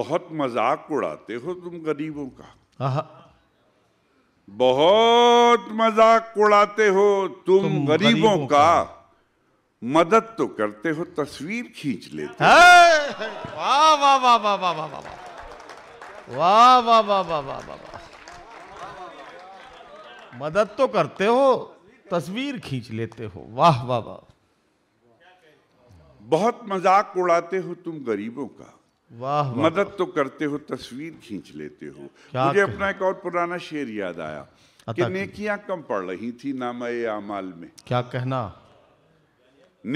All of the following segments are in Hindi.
बहुत मजाक उड़ाते हो तुम गरीबों का बहुत मजाक उड़ाते हो तुम, तुम गरीबों का, का मदद तो करते हो तस्वीर खींच लेते वाह वाह वाह वाह वाह वाह वाह वाह वाह वाह वाह वाह वाह मदद तो करते हो तस्वीर खींच लेते हो वाह वाह वाह बहुत मजाक उड़ाते हो तुम गरीबों का वाह मदद तो करते हो तस्वीर खींच लेते हो मुझे अपना एक और पुराना शेर याद आया कि नेकियां कम पड़ रही थी नामय आमाल में क्या कहना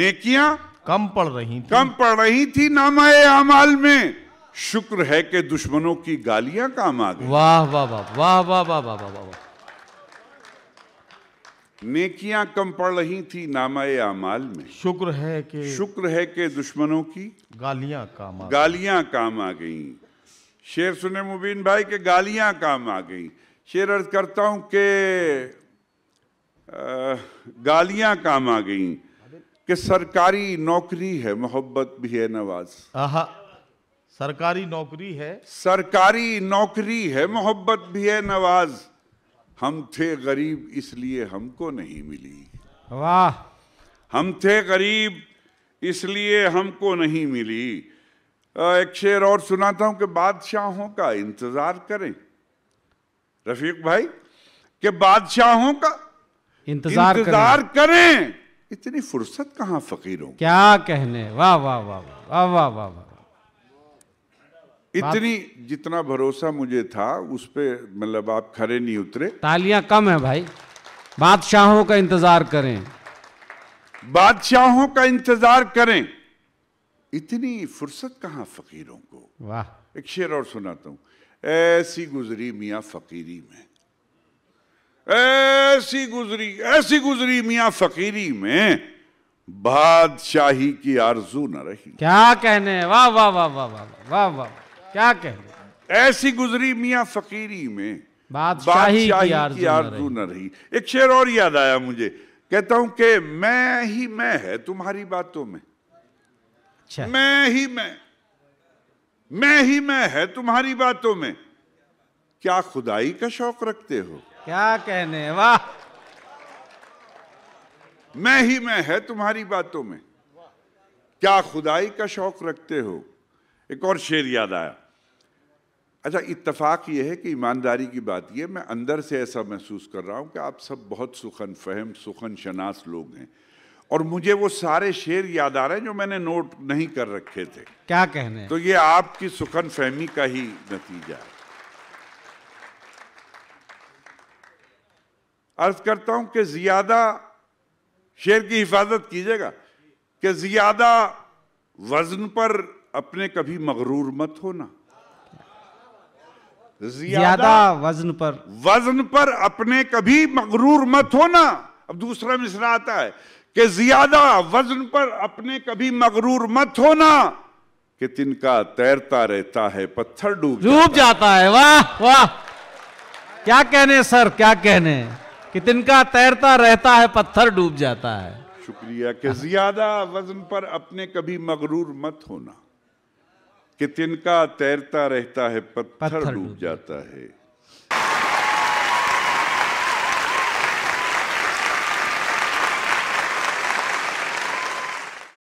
नेकियां कम पड़ रही थी कम पड़ रही थी नामय आमाल में शुक्र है कि दुश्मनों की गालियां काम आ गई वाह वाह वाह वाह वाह वाह वाह वाह वाह नेकियां कम पड़ रही थी नामाए अमाल में शुक्र है कि शुक्र है कि दुश्मनों की गालियां काम आ गालियां काम आ गई शेर सुने मुबीन भाई के गालियां काम आ गई शेर अर्ज करता हूं कि गालियां काम आ गई कि सरकारी नौकरी है मोहब्बत भी है नवाज आहा सरकारी नौकरी है सरकारी नौकरी है मोहब्बत भी है नवाज़ हम थे गरीब इसलिए हमको नहीं मिली वाह हम थे गरीब इसलिए हमको नहीं मिली एक शेर और सुनाता हूं कि बादशाहों का इंतजार करें रफीक भाई कि बादशाहों का इंतजार, इंतजार करें।, करें इतनी फुर्सत कहां फकीरों क्या कहने वाह वाह वाह वाह वाह वाह वाह इतनी जितना भरोसा मुझे था उस पर मतलब आप खड़े नहीं उतरे तालियां कम है भाई बादशाहों का इंतजार करें बादशाहों का इंतजार करें इतनी फुर्सत कहां फकीरों को वाह एक शेर और सुनाता हूँ ऐसी गुजरी मिया फकीरी में ऐसी गुजरी ऐसी गुजरी मिया फकीरी में बादशाही की आरजू न रही क्या कहने वाह वाह वाह वाह वाह वाह वाह क्या कह ऐसी गुजरी मियाँ फकीरी में बादशाही बात की आरजू न रही एक शेर और याद आया मुझे कहता हूं कि मैं ही मैं है तुम्हारी बातों में अच्छा। मैं ही मैं मैं ही मैं है तुम्हारी बातों में क्या खुदाई का शौक रखते हो क्या कहने वाह मैं ही मैं है तुम्हारी बातों में क्या खुदाई का शौक रखते हो एक और शेर याद आया अच्छा इतफाक ये है कि ईमानदारी की बात ये मैं अंदर से ऐसा महसूस कर रहा हूँ कि आप सब बहुत सुखन फहम सुखन शनास लोग हैं और मुझे वो सारे शेर याद आ रहे हैं जो मैंने नोट नहीं कर रखे थे क्या कहने तो ये आपकी सुखन फहमी का ही नतीजा है अर्ज करता हूं कि ज्यादा शेर की हिफाजत कीजिएगा कि ज्यादा वजन पर अपने कभी मगरूर मत होना ज्यादा वजन पर वजन पर अपने कभी मकरूर मत होना अब दूसरा मिसरा आता है कि ज्यादा वजन पर अपने कभी मगरूर मत होना कि तिनका तैरता रहता है पत्थर डूब डूब जाता है वाह वाह क्या कहने सर क्या कहने कि तिनका तैरता रहता है पत्थर डूब जाता है शुक्रिया कि ज्यादा वजन पर अपने कभी मकरूर मत होना कि तिनका तैरता रहता है पत्थर डूब जाता है